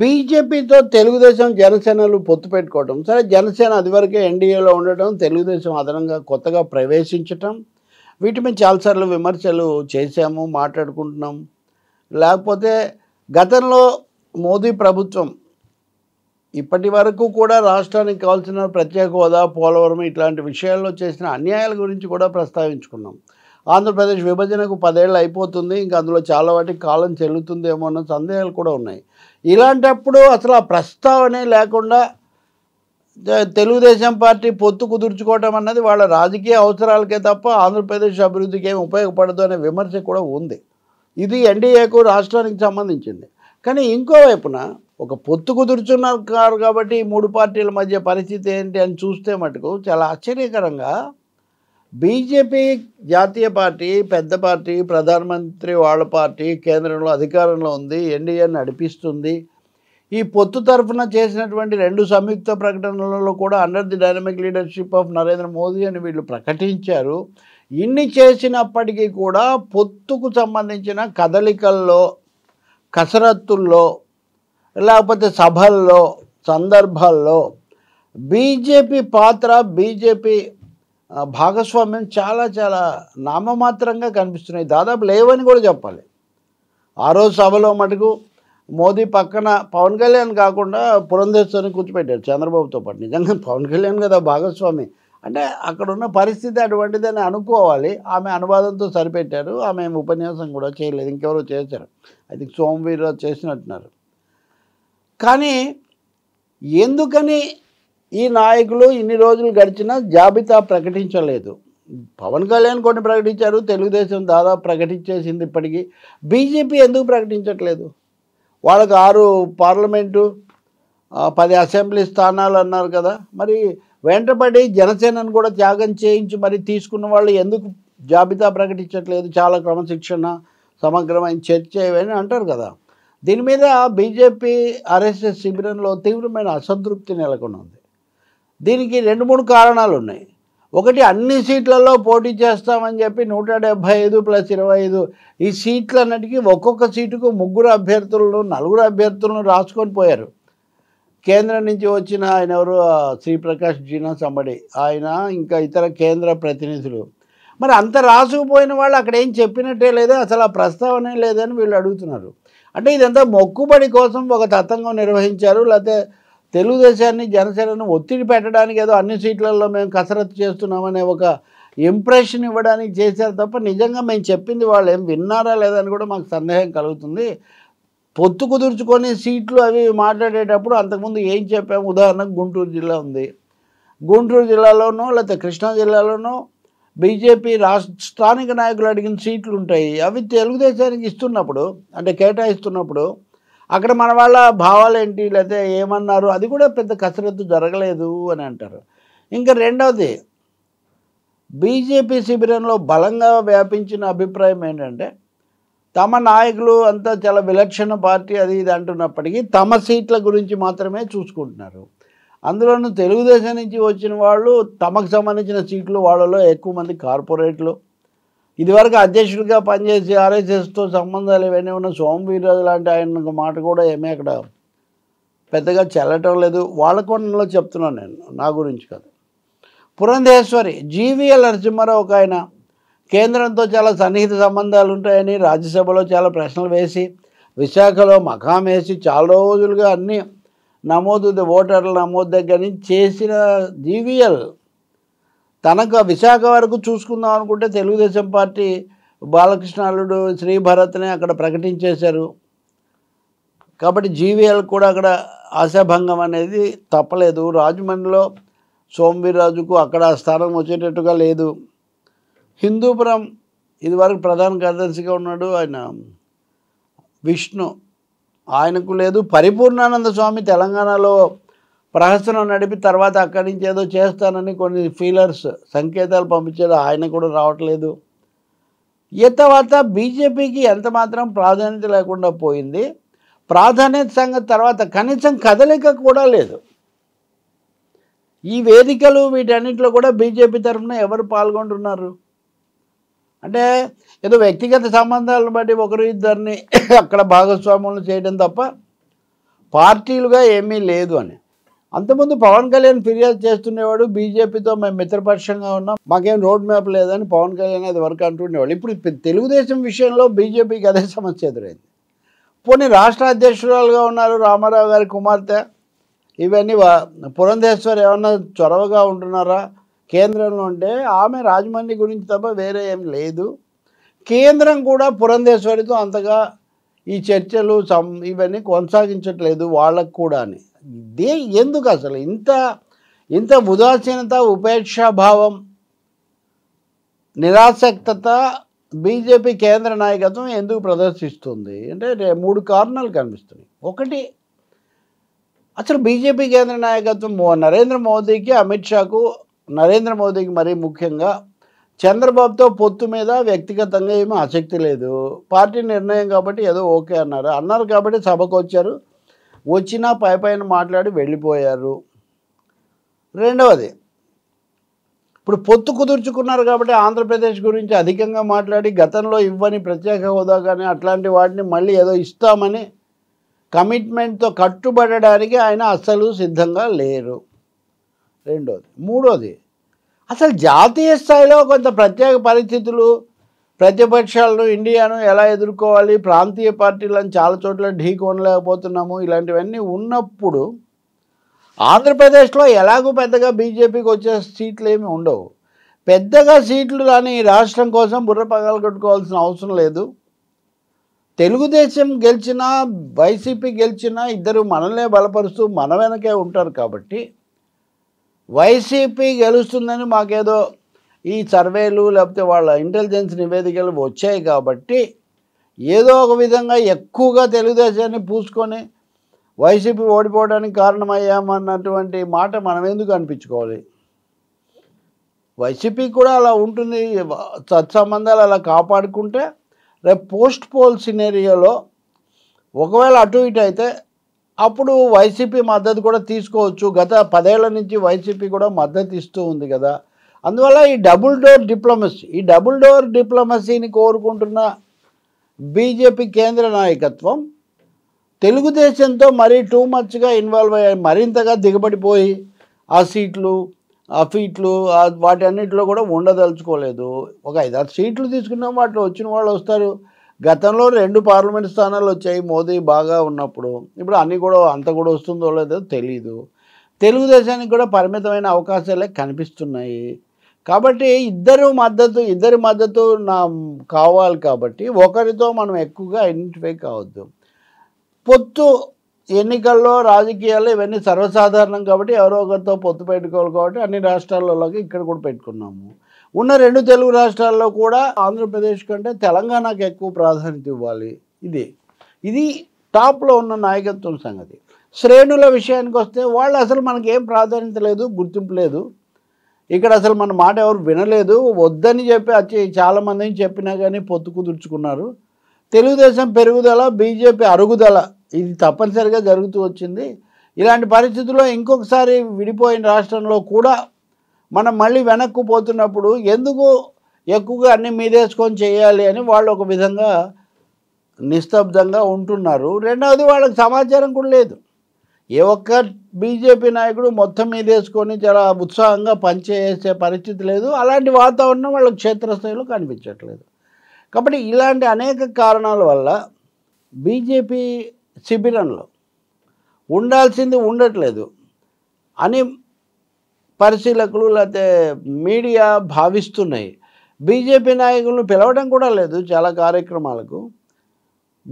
బీజేపీతో తెలుగుదేశం జనసేనలు పొత్తు పెట్టుకోవటం సరే జనసేన అదివరకే ఎన్డీఏలో ఉండటం తెలుగుదేశం అదనంగా కొత్తగా ప్రవేశించటం వీటి మీద చాలాసార్లు విమర్శలు చేశాము మాట్లాడుకుంటున్నాం లేకపోతే గతంలో మోదీ ప్రభుత్వం ఇప్పటి వరకు కూడా రాష్ట్రానికి కావాల్సిన ప్రత్యేక హోదా పోలవరం ఇట్లాంటి విషయాల్లో చేసిన అన్యాయాల గురించి కూడా ప్రస్తావించుకున్నాం ఆంధ్రప్రదేశ్ విభజనకు పదేళ్ళు అయిపోతుంది ఇంకా అందులో చాలా వాటికి కాలం చెల్లుతుందేమో అన్న సందేహాలు కూడా ఉన్నాయి ఇలాంటప్పుడు అసలు ఆ ప్రస్తావనే లేకుండా తెలుగుదేశం పార్టీ పొత్తు కుదుర్చుకోవటం అన్నది వాళ్ళ రాజకీయ అవసరాలకే తప్ప ఆంధ్రప్రదేశ్ అభివృద్ధికి ఏమి ఉపయోగపడదు అనే విమర్శ కూడా ఉంది ఇది ఎన్డీఏకు రాష్ట్రానికి సంబంధించింది కానీ ఇంకోవైపున ఒక పొత్తు కుదుర్చున్నారు కాబట్టి మూడు పార్టీల మధ్య పరిస్థితి ఏంటి అని చూస్తే మటుకు చాలా ఆశ్చర్యకరంగా బీజేపీ జాతీయ పార్టీ పెద్ద పార్టీ ప్రధానమంత్రి వాళ్ళ పార్టీ కేంద్రంలో అధికారంలో ఉంది ఎన్డీఏ నడిపిస్తుంది ఈ పొత్తు తరఫున చేసినటువంటి రెండు సంయుక్త ప్రకటనలలో కూడా under the dynamic leadership of Narendra Modi అని వీళ్ళు ప్రకటించారు ఇన్ని చేసినప్పటికీ కూడా పొత్తుకు సంబంధించిన కదలికల్లో కసరత్తుల్లో లేకపోతే సభల్లో సందర్భాల్లో బీజేపీ పాత్ర బీజేపీ భాగస్వామ్యం చాలా చాలా నామమాత్రంగా కనిపిస్తున్నాయి దాదాపు లేవని కూడా చెప్పాలి ఆ రోజు సభలో మటుకు మోదీ పక్కన పవన్ కళ్యాణ్ కాకుండా పురంధేశ్వరిని కూర్చోపెట్టారు చంద్రబాబుతో పాటు నిజంగా పవన్ కళ్యాణ్ కదా భాగస్వామి అంటే అక్కడ ఉన్న పరిస్థితి అటువంటిదని అనుకోవాలి ఆమె అనువాదంతో సరిపెట్టారు ఆమె ఉపన్యాసం కూడా చేయలేదు ఇంకెవరో చేశారు అది సోమవీర చేసినట్టున్నారు కానీ ఎందుకని ఈ నాయకులు ఇన్ని రోజులు గడిచినా జాబితా ప్రకటించలేదు పవన్ కళ్యాణ్ కొన్ని ప్రకటించారు తెలుగుదేశం దాదాపు ప్రకటించేసింది ఇప్పటికీ బీజేపీ ఎందుకు ప్రకటించట్లేదు వాళ్ళకు ఆరు పార్లమెంటు పది అసెంబ్లీ స్థానాలు అన్నారు కదా మరి వెంటబడి జనసేనను కూడా త్యాగం చేయించి మరి తీసుకున్న వాళ్ళు ఎందుకు జాబితా ప్రకటించట్లేదు చాలా క్రమశిక్షణ సమగ్రమైన చర్చ ఇవని అంటారు కదా దీని మీద బీజేపీ ఆర్ఎస్ఎస్ శిబిరంలో తీవ్రమైన అసంతృప్తి నెలకొని ఉంది దీనికి రెండు మూడు కారణాలు ఉన్నాయి ఒకటి అన్ని సీట్లలో పోటీ చేస్తామని చెప్పి నూట డెబ్భై ఐదు ప్లస్ ఇరవై ఐదు ఈ సీట్లన్నిటికీ ఒక్కొక్క సీటుకు ముగ్గురు అభ్యర్థులను నలుగురు అభ్యర్థులను రాసుకొని పోయారు కేంద్రం నుంచి వచ్చిన ఆయన ఎవరు శ్రీప్రకాష్ జీనా సంబడి ఆయన ఇంకా ఇతర కేంద్ర ప్రతినిధులు మరి అంత రాసుకుపోయిన వాళ్ళు అక్కడ ఏం చెప్పినట్టే లేదా అసలు ఆ ప్రస్తావనే లేదని వీళ్ళు అడుగుతున్నారు అంటే ఇదంతా మొక్కుబడి కోసం ఒక తతంగం నిర్వహించారు లేకపోతే తెలుగుదేశాన్ని జనసేనను ఒత్తిడి పెట్టడానికి ఏదో అన్ని సీట్లలో మేము కసరత్తు చేస్తున్నామనే ఒక ఇంప్రెషన్ ఇవ్వడానికి చేశారు తప్ప నిజంగా మేము చెప్పింది వాళ్ళు ఏం విన్నారా లేదని కూడా మాకు సందేహం కలుగుతుంది పొత్తు కుదుర్చుకొని సీట్లు అవి మాట్లాడేటప్పుడు అంతకుముందు ఏం చెప్పాము ఉదాహరణకు గుంటూరు జిల్లా ఉంది గుంటూరు జిల్లాలోనో లేకపోతే కృష్ణా జిల్లాలోనో బీజేపీ స్థానిక నాయకులు అడిగిన సీట్లు ఉంటాయి అవి తెలుగుదేశానికి ఇస్తున్నప్పుడు అంటే కేటాయిస్తున్నప్పుడు అక్కడ మన వాళ్ళ భావాలు ఏంటి లేకపోతే ఏమన్నారు అది కూడా పెద్ద కసరత్తు జరగలేదు అని అంటారు ఇంకా రెండవది బీజేపీ శిబిరంలో బలంగా వ్యాపించిన అభిప్రాయం ఏంటంటే తమ నాయకులు అంతా చాలా విలక్షణ పార్టీ అది ఇది అంటున్నప్పటికీ తమ సీట్ల గురించి మాత్రమే చూసుకుంటున్నారు అందులోనూ తెలుగుదేశం నుంచి వచ్చిన వాళ్ళు తమకు సంబంధించిన సీట్లు వాళ్ళలో ఎక్కువ మంది కార్పొరేట్లు ఇదివరకు అధ్యక్షుడిగా పనిచేసి ఆర్ఎస్ఎస్తో సంబంధాలు ఇవన్నీ ఉన్న సోము వీర్రాజు లాంటి ఆయన మాట కూడా ఏమీ అక్కడ పెద్దగా చెల్లటం లేదు వాళ్ళ కోణంలో చెప్తున్నాను నేను నా గురించి కాదు పురంధేశ్వరి జీవీఎల్ నరసింహారావు ఒక ఆయన కేంద్రంతో చాలా సన్నిహిత సంబంధాలు ఉంటాయని రాజ్యసభలో చాలా ప్రశ్నలు వేసి విశాఖలో మకాం వేసి చాలా రోజులుగా అన్నీ నమోదు ఓటర్ల నమోదు దగ్గర నుంచి చేసిన జీవీఎల్ తనకు విశాఖ వరకు చూసుకుందాం అనుకుంటే తెలుగుదేశం పార్టీ బాలకృష్ణాలుడు శ్రీభరత్ని అక్కడ ప్రకటించేశారు కాబట్టి జీవీఎల్ కూడా అక్కడ ఆశాభంగం అనేది తప్పలేదు రాజమండ్రిలో సోమవీర్రాజుకు అక్కడ స్థానం వచ్చేటట్టుగా లేదు హిందూపురం ఇదివరకు ప్రధాన కార్యదర్శిగా ఉన్నాడు ఆయన విష్ణు ఆయనకు లేదు పరిపూర్ణానంద స్వామి తెలంగాణలో ప్రహసనం నడిపి తర్వాత అక్కడి నుంచి ఏదో చేస్తానని కొన్ని ఫీలర్స్ సంకేతాలు పంపించారు ఆయన కూడా రావట్లేదు ఈ తర్వాత బీజేపీకి ఎంత మాత్రం ప్రాధాన్యత లేకుండా పోయింది ప్రాధాన్యత సంగతి తర్వాత కనీసం కదలిక కూడా లేదు ఈ వేదికలు వీటన్నింటిలో కూడా బీజేపీ తరఫున ఎవరు పాల్గొంటున్నారు అంటే ఏదో వ్యక్తిగత సంబంధాలను బట్టి ఒకరు ఇద్దరిని అక్కడ భాగస్వాములను చేయడం తప్ప పార్టీలుగా ఏమీ లేదు అని అంతకుముందు పవన్ కళ్యాణ్ ఫిర్యాదు చేస్తుండేవాడు బీజేపీతో మేము మిత్రపక్షంగా ఉన్నాం మాకేం రోడ్ మ్యాప్ లేదని పవన్ కళ్యాణ్ అది వరకు అంటుండేవాళ్ళు ఇప్పుడు తెలుగుదేశం విషయంలో బీజేపీకి అదే సమస్య ఎదురైంది పోనీ రాష్ట్ర అధ్యక్షురాలుగా ఉన్నారు రామారావు గారి కుమార్తె ఇవన్నీ పురంధేశ్వర్ ఏమన్నా చొరవగా ఉంటున్నారా కేంద్రంలో ఉంటే ఆమె రాజమండ్రి గురించి తప్ప వేరే ఏం లేదు కేంద్రం కూడా పురంధేశ్వరితో అంతగా ఈ చర్చలు ఇవన్నీ కొనసాగించట్లేదు వాళ్ళకు కూడా అని ఇదే ఎందుకు అసలు ఇంత ఇంత ఉదాసీనత ఉపేక్షాభావం నిరాసక్తత బీజేపీ కేంద్ర నాయకత్వం ఎందుకు ప్రదర్శిస్తుంది అంటే మూడు కారణాలు కనిపిస్తున్నాయి ఒకటి అసలు బీజేపీ కేంద్ర నాయకత్వం నరేంద్ర మోదీకి అమిత్ షాకు నరేంద్ర మోదీకి మరీ ముఖ్యంగా చంద్రబాబుతో పొత్తు మీద వ్యక్తిగతంగా ఏమీ ఆసక్తి లేదు పార్టీ నిర్ణయం కాబట్టి ఏదో ఓకే అన్నారు అన్నారు కాబట్టి సభకు వచ్చారు వచ్చినా పై పైన మాట్లాడి వెళ్ళిపోయారు రెండవది ఇప్పుడు పొత్తు కుదుర్చుకున్నారు కాబట్టి ఆంధ్రప్రదేశ్ గురించి అధికంగా మాట్లాడి గతంలో ఇవ్వని ప్రత్యేక హోదా కానీ అట్లాంటి వాటిని మళ్ళీ ఏదో ఇస్తామని కమిట్మెంట్తో కట్టుబడడానికి ఆయన అస్సలు సిద్ధంగా లేరు రెండోది మూడోది అసలు జాతీయ స్థాయిలో కొంత ప్రత్యేక పరిస్థితులు ప్రతిపక్షాలను ఇండియాను ఎలా ఎదుర్కోవాలి ప్రాంతీయ పార్టీలను చాలా చోట్ల ఢీకొనలేకపోతున్నాము ఇలాంటివన్నీ ఉన్నప్పుడు ఆంధ్రప్రదేశ్లో ఎలాగూ పెద్దగా బీజేపీకి వచ్చే సీట్లు ఏమి ఉండవు పెద్దగా సీట్లు రాని రాష్ట్రం కోసం బుర్ర పగలు కట్టుకోవాల్సిన అవసరం లేదు తెలుగుదేశం గెలిచినా వైసీపీ గెలిచినా ఇద్దరు మనల్నే బలపరుస్తూ మన వెనకే ఉంటారు కాబట్టి వైసీపీ గెలుస్తుందని మాకేదో ఈ సర్వేలు లేకపోతే వాళ్ళ ఇంటెలిజెన్స్ నివేదికలు వచ్చాయి కాబట్టి ఏదో ఒక విధంగా ఎక్కువగా తెలుగుదేశాన్ని పూసుకొని వైసీపీ ఓడిపోవడానికి కారణమయ్యామన్నటువంటి మాట మనం ఎందుకు అనిపించుకోవాలి వైసీపీ కూడా అలా ఉంటుంది సత్సంబంధాలు అలా కాపాడుకుంటే రేపు పోస్ట్ పోల్ సినేరియోలో ఒకవేళ అటు ఇటు అయితే అప్పుడు వైసీపీ మద్దతు కూడా తీసుకోవచ్చు గత పదేళ్ల నుంచి వైసీపీ కూడా మద్దతు ఇస్తూ ఉంది కదా అందువల్ల ఈ డబుల్ డోర్ డిప్లొమసీ ఈ డబుల్ డోర్ డిప్లొమసీని కోరుకుంటున్న బీజేపీ కేంద్ర నాయకత్వం తెలుగుదేశంతో మరీ టూ మచ్గా ఇన్వాల్వ్ అయ్యాయి మరింతగా దిగబడిపోయి ఆ సీట్లు ఆ ఫీట్లు వాటి అన్నింటిలో కూడా ఉండదలుచుకోలేదు ఒక ఐదారు సీట్లు తీసుకున్నాం వాటిలో వచ్చిన వాళ్ళు వస్తారు గతంలో రెండు పార్లమెంట్ స్థానాలు వచ్చాయి మోదీ బాగా ఉన్నప్పుడు ఇప్పుడు అన్నీ కూడా అంత కూడా వస్తుందో లేదో తెలీదు తెలుగుదేశానికి కూడా పరిమితమైన అవకాశాలే కనిపిస్తున్నాయి కాబట్టి ఇద్దరు మద్దతు ఇద్దరి మద్దతు నా కావాలి కాబట్టి ఒకరితో మనం ఎక్కువగా ఐడెంటిఫై కావద్దు పొత్తు ఎన్నికల్లో రాజకీయాల్లో ఇవన్నీ సర్వసాధారణం కాబట్టి ఎవరో ఒకరితో పొత్తు పెట్టుకోవాలి కాబట్టి అన్ని రాష్ట్రాలలోకి ఇక్కడ కూడా పెట్టుకున్నాము ఉన్న రెండు తెలుగు రాష్ట్రాల్లో కూడా ఆంధ్రప్రదేశ్ కంటే తెలంగాణకు ఎక్కువ ప్రాధాన్యత ఇవ్వాలి ఇది ఇది టాప్లో ఉన్న నాయకత్వం సంగతి శ్రేణుల విషయానికి వస్తే వాళ్ళు అసలు మనకేం ప్రాధాన్యత లేదు గుర్తింపు లేదు ఇక్కడ అసలు మన మాట ఎవరు వినలేదు వద్దని చెప్పి వచ్చి చాలామందిని చెప్పినా కానీ పొత్తు కుదుర్చుకున్నారు తెలుగుదేశం పెరుగుదల బీజేపీ అరుగుదల ఇది తప్పనిసరిగా జరుగుతూ వచ్చింది ఇలాంటి పరిస్థితుల్లో ఇంకొకసారి విడిపోయిన రాష్ట్రంలో కూడా మనం మళ్ళీ వెనక్కు పోతున్నప్పుడు ఎందుకు ఎక్కువగా అన్ని మీదేసుకొని చేయాలి అని వాళ్ళు ఒక విధంగా నిశ్శబ్దంగా ఉంటున్నారు రెండవది వాళ్ళకి సమాచారం కూడా లేదు ఏ ఒక్క బీజేపీ నాయకుడు మొత్తం మీదేసుకొని చాలా ఉత్సాహంగా పనిచేసే పరిస్థితి లేదు అలాంటి వాతావరణం వాళ్ళకి క్షేత్రస్థాయిలో కనిపించట్లేదు కాబట్టి ఇలాంటి అనేక కారణాల వల్ల బీజేపీ శిబిరంలో ఉండాల్సింది ఉండట్లేదు అని పరిశీలకులు లేకపోతే మీడియా భావిస్తున్నాయి బీజేపీ నాయకులను పిలవడం కూడా లేదు చాలా కార్యక్రమాలకు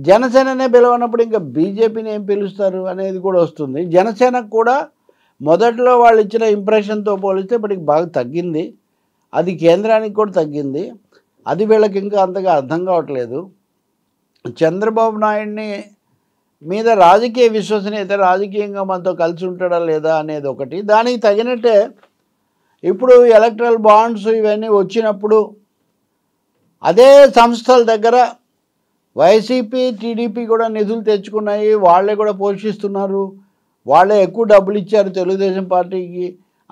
జనసేననే పిలవనప్పుడు ఇంకా బీజేపీని ఏం పిలుస్తారు అనేది కూడా వస్తుంది జనసేనకు కూడా మొదట్లో వాళ్ళు ఇచ్చిన ఇంప్రెషన్తో పోలిస్తే ఇప్పటికి బాగా తగ్గింది అది కేంద్రానికి కూడా తగ్గింది అది వీళ్ళకి ఇంకా అంతగా అర్థం కావట్లేదు చంద్రబాబు నాయుడిని మీద రాజకీయ విశ్వసనీయత రాజకీయంగా మనతో కలిసి ఉంటాడా లేదా అనేది ఒకటి దానికి తగినట్టే ఇప్పుడు ఎలక్ట్రల్ బాండ్స్ ఇవన్నీ వచ్చినప్పుడు అదే సంస్థల దగ్గర వైసీపీ టీడీపీ కూడా నిధులు తెచ్చుకున్నాయి వాళ్ళే కూడా పోషిస్తున్నారు వాళ్ళే ఎక్కువ డబ్బులు ఇచ్చారు తెలుగుదేశం పార్టీకి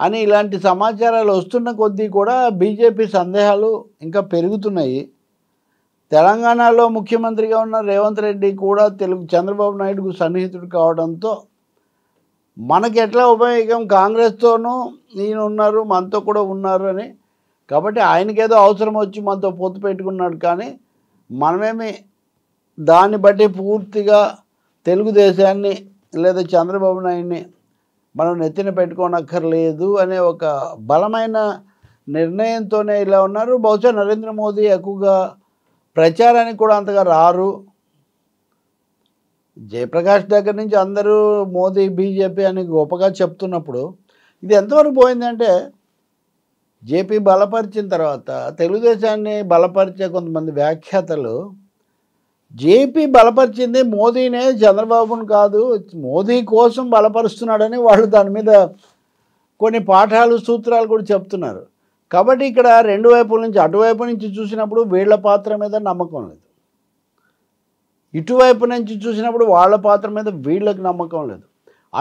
అని ఇలాంటి సమాచారాలు వస్తున్న కొద్దీ కూడా బీజేపీ సందేహాలు ఇంకా పెరుగుతున్నాయి తెలంగాణలో ముఖ్యమంత్రిగా ఉన్న రేవంత్ రెడ్డి కూడా తెలుగు చంద్రబాబు నాయుడుకు సన్నిహితుడు కావడంతో మనకి ఎట్లా ఉపయోగం కాంగ్రెస్తోనూ నేను ఉన్నారు మనతో కూడా ఉన్నారు అని కాబట్టి ఆయనకేదో అవసరం వచ్చి మనతో పొత్తు పెట్టుకున్నాడు కానీ మనమేమి దాన్ని బట్టి పూర్తిగా తెలుగుదేశాన్ని లేదా చంద్రబాబు నాయుడిని మనం నెత్తిన పెట్టుకోనక్కర్లేదు అనే ఒక బలమైన నిర్ణయంతోనే ఇలా ఉన్నారు బహుశా నరేంద్ర మోదీ ఎక్కువగా ప్రచారానికి కూడా అంతగా రారు జయప్రకాష్ దగ్గర నుంచి అందరూ మోదీ బీజేపీ అని గొప్పగా చెప్తున్నప్పుడు ఇది ఎంతవరకు పోయిందంటే జేపీ బలపరిచిన తర్వాత తెలుగుదేశాన్ని బలపరిచే కొంతమంది వ్యాఖ్యాతలు జేపీ బలపరిచింది మోదీనే చంద్రబాబును కాదు మోదీ కోసం బలపరుస్తున్నాడని వాళ్ళు దాని మీద కొన్ని పాఠాలు సూత్రాలు కూడా చెప్తున్నారు కాబట్టి ఇక్కడ రెండు వైపుల నుంచి అటువైపు నుంచి చూసినప్పుడు వీళ్ళ పాత్ర మీద నమ్మకం లేదు ఇటువైపు నుంచి చూసినప్పుడు వాళ్ళ పాత్ర మీద వీళ్ళకి నమ్మకం లేదు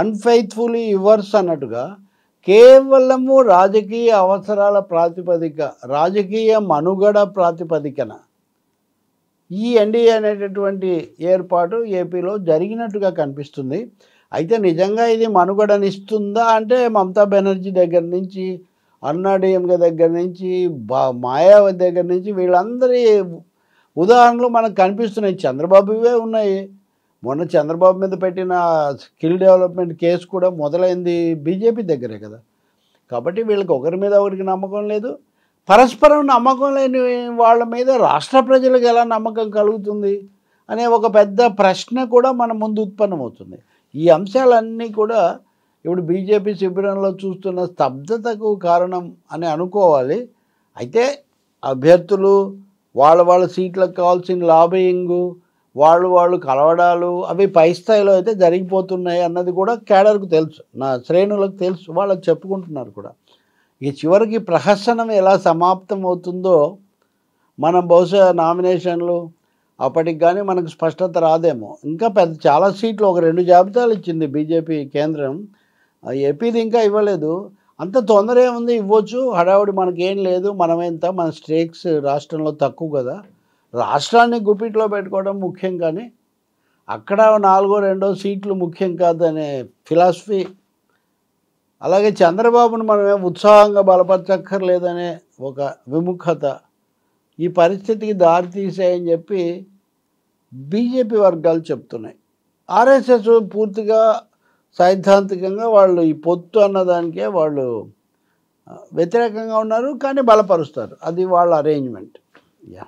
అన్ఫైత్ఫుల్లీ ఇవర్స్ అన్నట్టుగా కేవలము రాజకీయ అవసరాల ప్రాతిపదిక రాజకీయ మనుగడ ప్రాతిపదికన ఈ ఎన్డీఏ అనేటటువంటి ఏర్పాటు ఏపీలో జరిగినట్టుగా కనిపిస్తుంది అయితే నిజంగా ఇది మనుగడనిస్తుందా అంటే మమతా బెనర్జీ దగ్గర నుంచి అన్నాడీఎంకే దగ్గర నుంచి బా మాయావతి దగ్గర నుంచి వీళ్ళందరి ఉదాహరణలు మనకు కనిపిస్తున్నాయి చంద్రబాబువే ఉన్నాయి మొన్న చంద్రబాబు మీద పెట్టిన స్కిల్ డెవలప్మెంట్ కేసు కూడా మొదలైంది బీజేపీ దగ్గరే కదా కాబట్టి వీళ్ళకి ఒకరి మీద ఒకరికి నమ్మకం లేదు పరస్పరం నమ్మకం లేని వాళ్ళ మీద రాష్ట్ర ప్రజలకు ఎలా నమ్మకం కలుగుతుంది అనే ఒక పెద్ద ప్రశ్న కూడా మన ముందు ఉత్పన్నమవుతుంది ఈ అంశాలన్నీ కూడా ఇప్పుడు బీజేపీ శిబిరంలో చూస్తున్న స్తబ్దతకు కారణం అని అనుకోవాలి అయితే అభ్యర్థులు వాళ్ళ వాళ్ళ సీట్లకు కావాల్సిన లాబయింగు వాళ్ళు వాళ్ళు కలవడాలు అవి పై స్థాయిలో అయితే జరిగిపోతున్నాయి అన్నది కూడా కేడర్కు తెలుసు నా శ్రేణులకు తెలుసు వాళ్ళకి చెప్పుకుంటున్నారు కూడా ఈ చివరికి ప్రహసనం ఎలా సమాప్తం అవుతుందో మనం బహుశా నామినేషన్లు అప్పటికి కానీ మనకు స్పష్టత రాదేమో ఇంకా పెద్ద చాలా సీట్లు ఒక రెండు జాబితాలు ఇచ్చింది బీజేపీ కేంద్రం ఏపీది ఇంకా ఇవ్వలేదు అంత తొందర ఏముంది ఇవ్వచ్చు హడావుడి మనకేం లేదు మనమేంత మన స్టేక్స్ రాష్ట్రంలో తక్కువ కదా రాష్ట్రాన్ని గుప్పిట్లో పెట్టుకోవడం ముఖ్యం కానీ అక్కడ నాలుగో రెండో సీట్లు ముఖ్యం కాదనే ఫిలాసఫీ అలాగే చంద్రబాబును మనం ఉత్సాహంగా బలపరచక్కర్లేదనే ఒక విముఖత ఈ పరిస్థితికి దారి చెప్పి బీజేపీ వర్గాలు చెప్తున్నాయి ఆర్ఎస్ఎస్ పూర్తిగా సైద్ధాంతికంగా వాళ్ళు ఈ పొత్తు అన్నదానికే వాళ్ళు వ్యతిరేకంగా ఉన్నారు కానీ బలపరుస్తారు అది వాళ్ళ అరేంజ్మెంట్ యా